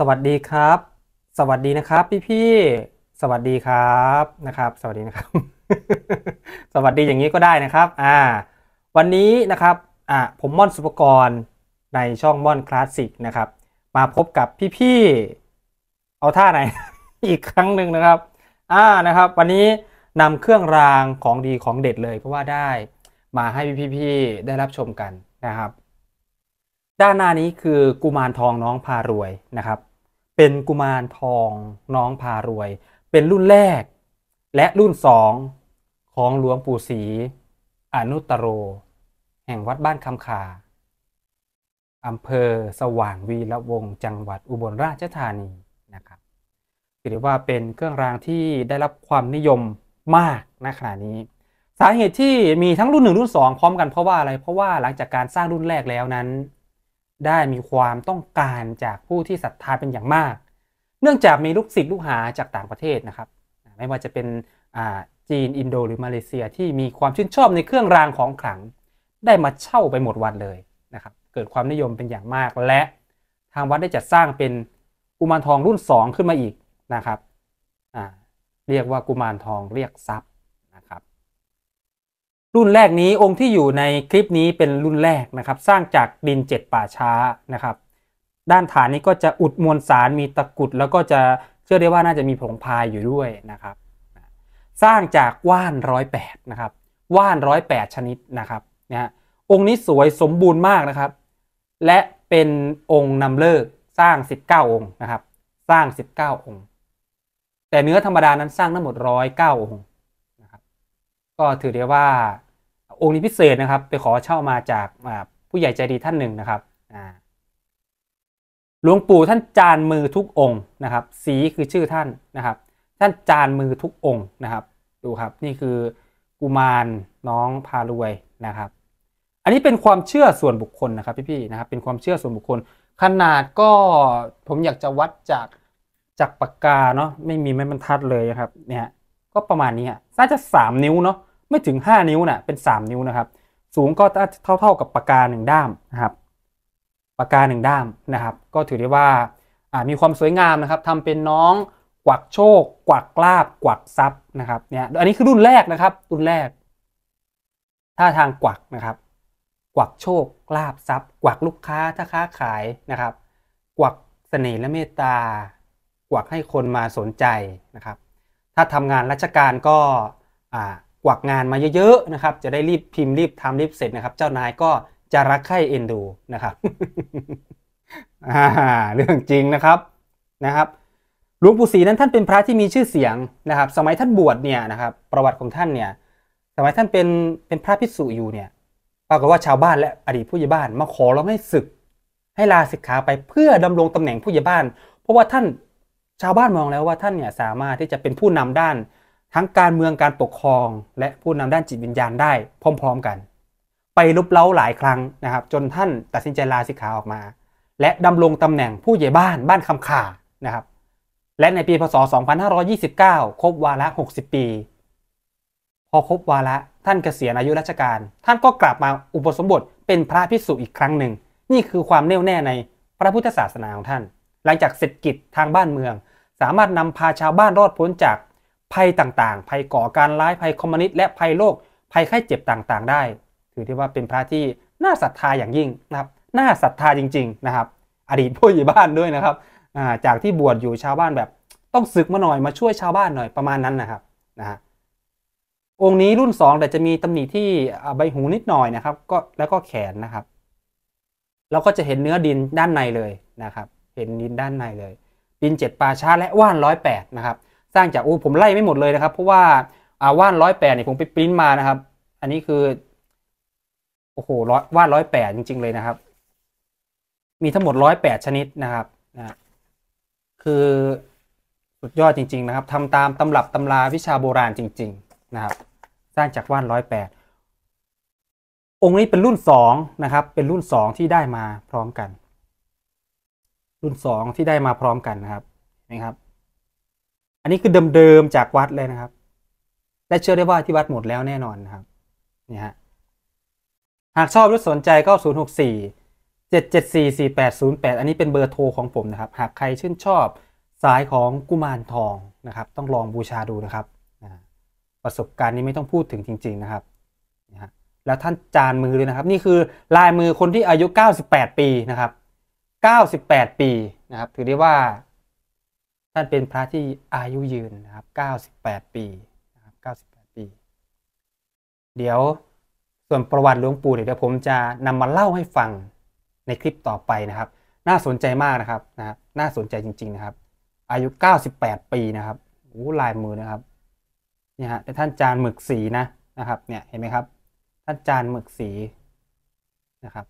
สวัสดีครับ สวัสดีนะครับพี่พี่ สวัสดีครับ นะครับ สวัสดีนะครับ สวัสดีอย่างนี้ก็ได้นะครับ อ่า วันนี้นะครับ อ่า ผมม่อนสุปกรณ์ในช่องม่อนคลาสสิกนะครับ มาพบกับพี่พี่เอาท่าไหน อีกครั้งหนึ่งนะครับ อ่า นะครับ วันนี้นำเครื่องรางของดีของเด็ดเลยก็ว่าได้ มาให้พี่พี่ได้รับชมกันนะครับ ด้านหน้านี้คือกุมารทองน้องพารวยนะครับเป็นกุมารทองน้องพารวย เป็นรุ่นแรก และรุ่นสองของหลวงปู่ศรีอนุตโร แห่งวัดบ้านคำขาอำเภอสว่างวีระวงจังหวัดอุบลราชธานีนะครับถือว่าเป็นเครื่องรางที่ได้รับความนิยมมากณขณะนี้ สาเหตุที่มีทั้งรุ่นหนึ่งรุ่นสองพร้อมกันเพราะว่าอะไรเพราะว่าหลังจากการสร้างรุ่นแรกแล้วนั้นได้มีความต้องการจากผู้ที่ศรัทธาเป็นอย่างมาก เนื่องจากมีลูกศิษย์ลูกหาจากต่างประเทศนะครับ ไม่ว่าจะเป็นจีนอินโด หรือมาเลเซียที่มีความชื่นชอบในเครื่องรางของขลัง ได้มาเช่าไปหมดวันเลยนะครับ เกิดความนิยมเป็นอย่างมาก และทางวัดได้จัดสร้างเป็นกุมารทองรุ่น 2 ขึ้นมาอีกนะครับ เรียกว่ากุมารทองเรียกทรัพย์นะครับรุ่นแรกนี้องค์ที่อยู่ในคลิปนี้เป็นรุ่นแรกนะครับ สร้างจากดินเจ็ดป่าช้านะครับ ด้านฐานนี้ก็จะอุดมวลสารมีตะกุด แล้วก็จะเชื่อได้ว่าน่าจะมีผงพายอยู่ด้วยนะครับ สร้างจากว่านร้อยแปดนะครับว่านร้อยแปดชนิดนะครับนะองค์นี้สวยสมบูรณ์มากนะครับ และเป็นองค์นำเลิกสร้าง 19 องค์นะครับสร้าง 19 องค์ แต่เนื้อธรรมดานั้นสร้างทั้งหมด 109 องค์นะครับก็ถือได้ว่าองค์นี้พิเศษนะครับไปขอเช่ามาจากผู้ใหญ่ใจดีท่านหนึ่งนะครับหลวงปู่ท่านจานมือทุกองค์นะครับ สีคือชื่อท่านนะครับ ท่านจานมือทุกองค์นะครับดูครับนี่คือกุมาร น้องพารวยนะครับ อันนี้เป็นความเชื่อส่วนบุคคลนะครับพี่ๆนะครับเป็นความเชื่อส่วนบุคคลขนาดก็ผมอยากจะวัดจากจากปากกาเนาะไม่มีไม้บรรทัดเลยครับเนี่ยก็ประมาณนี้น่าจะ3นิ้วเนาะไม่ถึง 5 นิ้วนะ่ะ เป็น 3 นิ้วนะครับ สูงก็เท่าเท่ากับปากกา 1 ด้ามนะครับ ปากกา1ด้ามนะครับ ก็ถือได้ว่ามีความสวยงามนะครับทำเป็นน้องกวักโชค กวักลาบ กวักทรัพย์นะครับ เนี่ย อันนี้คือรุ่นแรกนะครับ รุ่นแรกท่าทางกวักนะครับ กวักโชคลาบทรัพย์ กวักลูกค้า ถ้าค้าขายนะครับ กวักเสน่ห์และเมตตา กวักให้คนมาสนใจนะครับ ถ้าทำงานราชการก็อ่าวักงานมาเยอะๆนะครับ จะได้รีบพิมพ์รีบทำรีบเสร็จนะครับ เจ้านายก็จะรักใคร่เอ็นดูนะครับเรื่องจริงนะครับนะครับหลวงปู่ศรีนั้นท่านเป็นพระที่มีชื่อเสียงนะครับ สมัยท่านบวชเนี่ยนะครับ ประวัติของท่านเนี่ยสมัยท่านเป็นเป็นพระภิกษุอยู่เนี่ยปรากฏว่าชาวบ้านและอดีตผู้ใหญ่บ้านมาขอร้องให้ศึก ให้ลาศึกขาไปเพื่อดำรงตำแหน่งผู้ใหญ่บ้าน เพราะว่าท่านชาวบ้านมองแล้วว่าท่านเนี่ยสามารถที่จะเป็นผู้นำด้านทั้งการเมืองการปกครองและผู้นำด้านจิตวิญญาณได้พร้อมๆกัน ไปลุบเล้าหลายครั้งนะครับจนท่านตัดสินใจลาสิกขาออกมา และดำรงตำแหน่งผู้ใหญ่บ้านบ้านคำขานะครับและในปีพศ 2529 ครบวาระ 60 ปี พอครบวาระท่านเกษียณอายุราชการ ท่านก็กลับมาอุปสมบทเป็นพระภิกษุอีกครั้งหนึ่ง นี่คือความแน่วแน่ในพระพุทธศาสนาของท่าน หลังจากเสร็จกิจทางบ้านเมือง สามารถนำพาชาวบ้านรอดพ้นจากภัยต่างๆ ภัยก่อการร้าย ภัยคอมมิวนิสต์และภัยโลกภัยไข้เจ็บต่างๆ ได้ ถือที่ว่าเป็นพระที่น่าศรัทธาอย่างยิ่งนะครับ น่าศรัทธาจริง ๆนะครับ อดีตผู้ใหญ่บ้านด้วยนะครับ จากที่บวชอยู่ชาวบ้านแบบต้องศึกมาหน่อยมาช่วยชาวบ้านหน่อยประมาณนั้นนะครับนะฮะองค์นี้รุ่น 2 แต่จะมีตำหนิที่ใบหูนิดหน่อยนะครับก็แล้วก็แขนนะครับเราก็จะเห็นเนื้อดินด้านในเลยนะครับ เห็นดินด้านในเลยดินเจ็ดปาช้าและว่านร้อยแปดนะครับสร้างจากอู้ผมไล่ไม่หมดเลยนะครับเพราะว่าอ่าว่านร้อยแปดเนี่ยผมไปปริ้นมานะครับ อันนี้คือโอ้โหร้อยวาดร้อยแปดจริง ๆ เลยนะครับ มีทั้งหมดร้อยแปดชนิดนะครับนะคือสุดยอดจริง ๆ นะครับทำตามตำรับตำราวิชาโบราณจริง ๆนะครับสร้างจากว่านร้อยแปดองค์นี้เป็นรุ่นสองนะครับเป็นรุ่นสองที่ได้มาพร้อมกัน รุ่นสองที่ได้มาพร้อมกันนะครับนะครับอันนี้คือเดิมๆจากวัดเลยนะครับ และเชื่อได้ว่าที่วัดหมดแล้วแน่นอนนะครับนี่ฮะหากชอบหรือสนใจก็0 6 4 7 7 4 4 8 0 8 อันนี้เป็นเบอร์โทรของผมนะครับหากใครชื่นชอบสายของกุมารทองนะครับต้องลองบูชาดูนะครับประสบการณ์นี้ไม่ต้องพูดถึงจริงๆนะครับนะฮะแล้วท่านจานมือเลยนะครับนี่คือลายมือคนที่อายุ 98 ปีนะครับ 98 ปีนะครับถือได้ว่าท่านเป็นพระที่อายุยืนนะครับ 98 ปีนะครับ98 ปี เดี๋ยวส่วนประวัติหลวงปู่เดี๋ยวผมจะนำมาเล่าให้ฟังในคลิปต่อไปนะครับ น่าสนใจมากนะครับนะน่าสนใจจริงๆนะครับ อายุ 98 ปีนะครับ โอ้ ลายมือนะครับเนี่ยฮะแต่ท่านจานหมึกสีนะ นะครับ เนี่ย เห็นไหมครับ ท่านจานหมึกสีนะครับ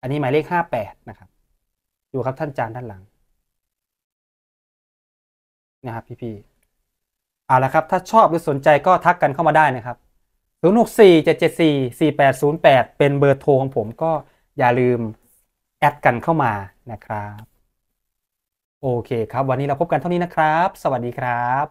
อันนี้หมายเลข 58 นะครับ ดูครับท่านจานด้านหลังนะครับพี่ๆเอาละครับถ้าชอบหรือสนใจก็ทักกันเข้ามาได้นะครับ0 6 4 7 7 4 4 8 0 8 เป็นเบอร์โทรของผม ก็อย่าลืม แอดกันเข้ามานะครับ โอเคครับ วันนี้เราพบกันเท่านี้นะครับ สวัสดีครับ